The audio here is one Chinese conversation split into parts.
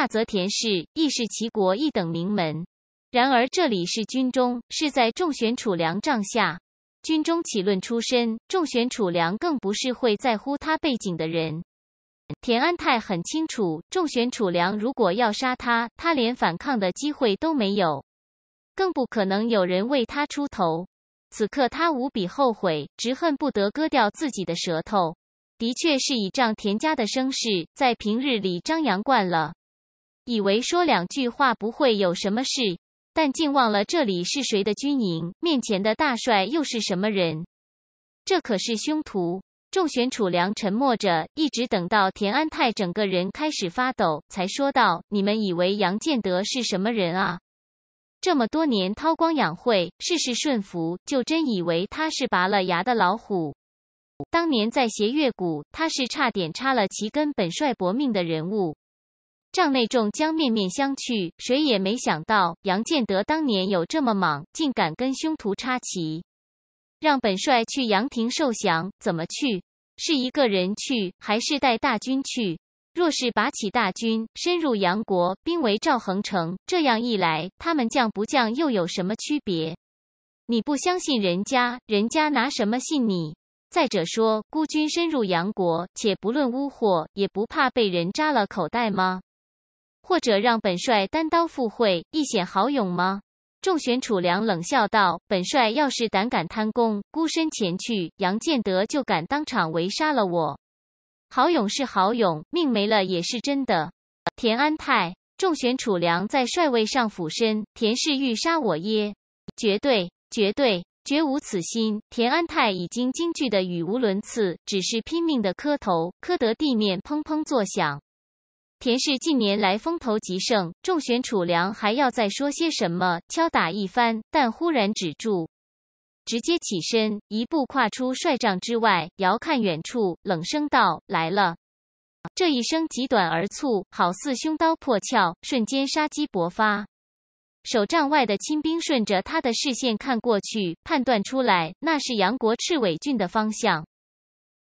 大泽田氏亦是齐国一等名门，然而这里是军中，是在重选楚良帐下。军中起论出身，重选楚良更不是会在乎他背景的人。田安泰很清楚，重选楚良如果要杀他，他连反抗的机会都没有，更不可能有人为他出头。此刻他无比后悔，直恨不得割掉自己的舌头。的确是倚仗田家的声势，在平日里张扬惯了。以为说两句话不会有什么事，但竟忘了这里是谁的军营，面前的大帅又是什么人？这可是凶徒！众玄楚良沉默着，一直等到田安泰整个人开始发抖，才说道：“你们以为杨建德是什么人啊？这么多年韬光养晦，事事顺服，就真以为他是拔了牙的老虎？当年在斜月谷，他是差点插了其根本帅搏命的人物。”帐内众将面面相觑，谁也没想到杨建德当年有这么莽，竟敢跟凶徒插旗。让本帅去杨廷受降，怎么去？是一个人去，还是带大军去？若是拔起大军深入杨国，兵围赵恒城，这样一来，他们降不降又有什么区别？你不相信人家，人家拿什么信你？再者说，孤军深入杨国，且不论污货，也不怕被人扎了口袋吗？或者让本帅单刀赴会，一显豪勇吗？众玄楚良冷笑道：“本帅要是胆敢贪功，孤身前去，杨建德就敢当场围杀了我。豪勇是豪勇，命没了也是真的。”田安泰、众玄楚良在帅位上俯身：“田氏欲杀我耶？绝对、绝对，绝无此心。”田安泰已经惊惧的语无伦次，只是拼命的磕头，磕得地面砰砰作响。田氏近年来风头极盛，重选储粮还要再说些什么，敲打一番，但忽然止住，直接起身，一步跨出帅帐之外，遥看远处，冷声道：“来了。”这一声极短而促，好似凶刀破鞘，瞬间杀机勃发。手帐外的亲兵顺着他的视线看过去，判断出来那是杨国赤尾郡的方向，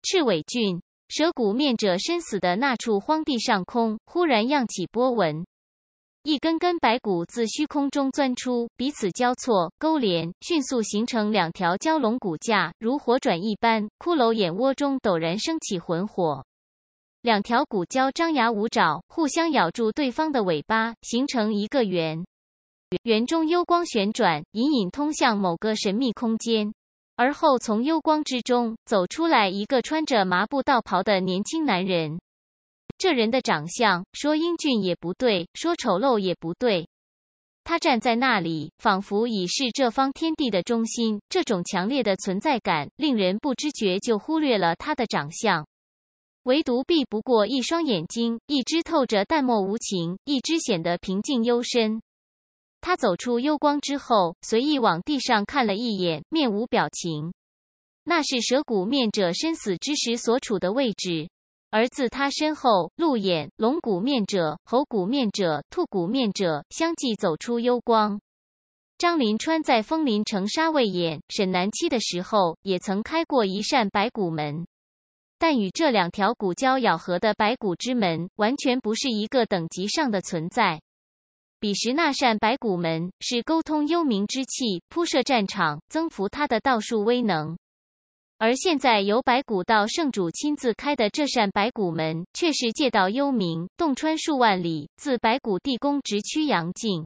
赤尾郡。蛇骨面者身死的那处荒地上空，忽然漾起波纹，一根根白骨自虚空中钻出，彼此交错勾连，迅速形成两条蛟龙骨架，如火转一般。骷髅眼窝中陡然升起魂火，两条骨蛟张牙舞爪，互相咬住对方的尾巴，形成一个圆。圆中幽光旋转，隐隐通向某个神秘空间。而后，从幽光之中走出来一个穿着麻布道袍的年轻男人。这人的长相，说英俊也不对，说丑陋也不对。他站在那里，仿佛已是这方天地的中心。这种强烈的存在感，令人不知觉就忽略了他的长相，唯独避不过一双眼睛：一只透着淡漠无情，一只显得平静幽深。他走出幽光之后，随意往地上看了一眼，面无表情。那是蛇骨面者身死之时所处的位置。而自他身后，鹿眼、龙骨面者、猴骨面者、兔骨面者相继走出幽光。张林川在风林城沙魏掩沈南七的时候，也曾开过一扇白骨门，但与这两条骨交咬合的白骨之门，完全不是一个等级上的存在。彼时那扇白骨门是沟通幽冥之气、铺设战场、增幅他的道术威能。而现在由白骨道圣主亲自开的这扇白骨门，却是借道幽冥，洞穿数万里，自白骨地宫直趋阳境。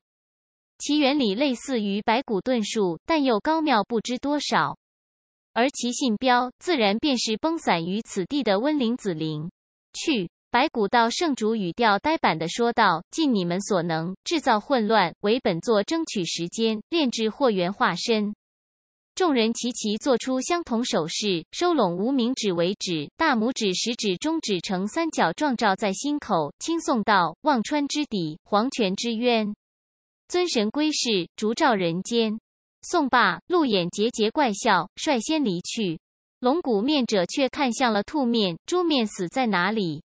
其原理类似于白骨遁术，但又高妙不知多少。而其信标自然便是崩散于此地的温灵子灵。去。白骨道圣主语调呆板地说道：“尽你们所能制造混乱，为本座争取时间，炼制祸源化身。”众人齐齐做出相同手势，收拢无名指为止，大拇指、食指、中指呈三角状罩在心口，轻送道：“忘川之底，黄泉之渊，尊神归世，烛照人间。”宋罢，陆眼桀桀怪笑，率先离去。龙骨面者却看向了兔面、猪面，死在哪里？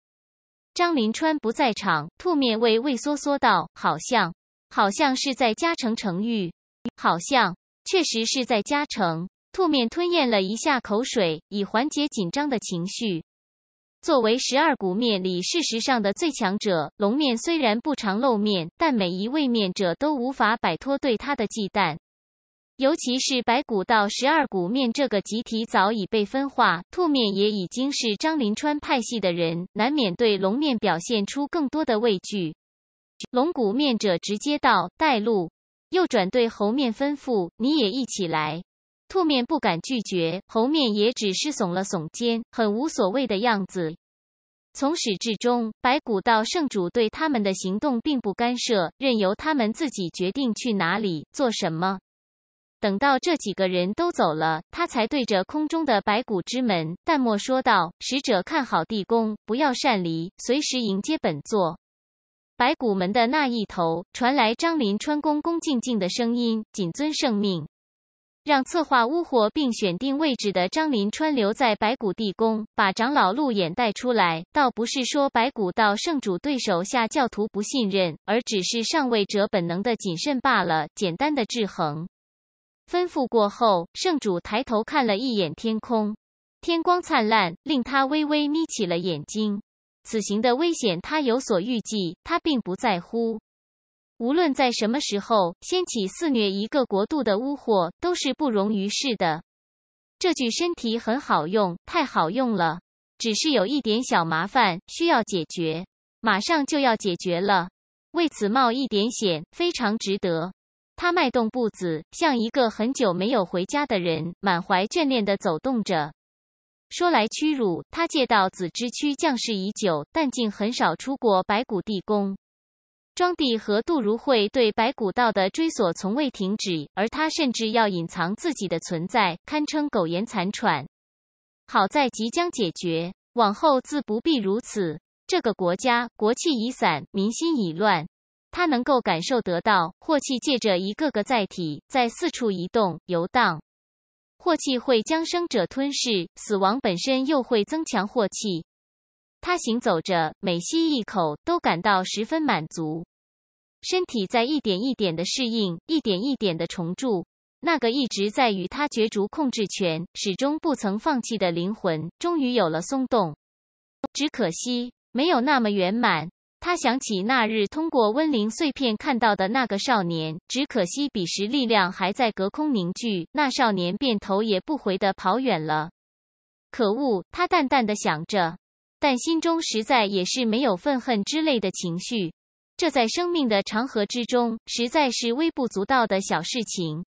张林川不在场，兔面畏畏缩缩道：“好像，好像是在嘉成城域，好像确实是在嘉成。兔面吞咽了一下口水，以缓解紧张的情绪。作为十二骨面里事实上的最强者，龙面虽然不常露面，但每一位面者都无法摆脱对他的忌惮。尤其是白骨到十二骨面这个集体早已被分化，兔面也已经是张林川派系的人，难免对龙面表现出更多的畏惧。龙骨面者直接道：“带路。”右转对猴面吩咐：“你也一起来。”兔面不敢拒绝，猴面也只是耸了耸肩，很无所谓的样子。从始至终，白骨到圣主对他们的行动并不干涉，任由他们自己决定去哪里做什么。等到这几个人都走了，他才对着空中的白骨之门淡漠说道：“使者看好地宫，不要擅离，随时迎接本座。”白骨门的那一头传来张林川恭恭敬敬的声音：“谨遵圣命。”让策划巫火并选定位置的张林川留在白骨地宫，把长老陆衍带出来。倒不是说白骨道圣主对手下教徒不信任，而只是上位者本能的谨慎罢了，简单的制衡。吩咐过后，圣主抬头看了一眼天空，天光灿烂，令他微微眯起了眼睛。此行的危险他有所预计，他并不在乎。无论在什么时候掀起肆虐一个国度的污祸都是不容于世的。这具身体很好用，太好用了，只是有一点小麻烦需要解决，马上就要解决了。为此冒一点险，非常值得。他迈动步子，像一个很久没有回家的人，满怀眷恋的走动着。说来屈辱，他借道子之躯，将士已久，但竟很少出过白骨地宫。庄帝和杜如晦对白骨道的追索从未停止，而他甚至要隐藏自己的存在，堪称苟延残喘。好在即将解决，往后自不必如此。这个国家，国气已散，民心已乱。他能够感受得到，霍气借着一个个载体在四处移动游荡。霍气会将生者吞噬，死亡本身又会增强霍气。他行走着，每吸一口都感到十分满足。身体在一点一点的适应，一点一点的重铸。那个一直在与他角逐控制权、始终不曾放弃的灵魂，终于有了松动。只可惜，没有那么圆满。他想起那日通过温灵碎片看到的那个少年，只可惜彼时力量还在隔空凝聚，那少年便头也不回的跑远了。可恶！他淡淡的想着，但心中实在也是没有愤恨之类的情绪。这在生命的长河之中，实在是微不足道的小事情。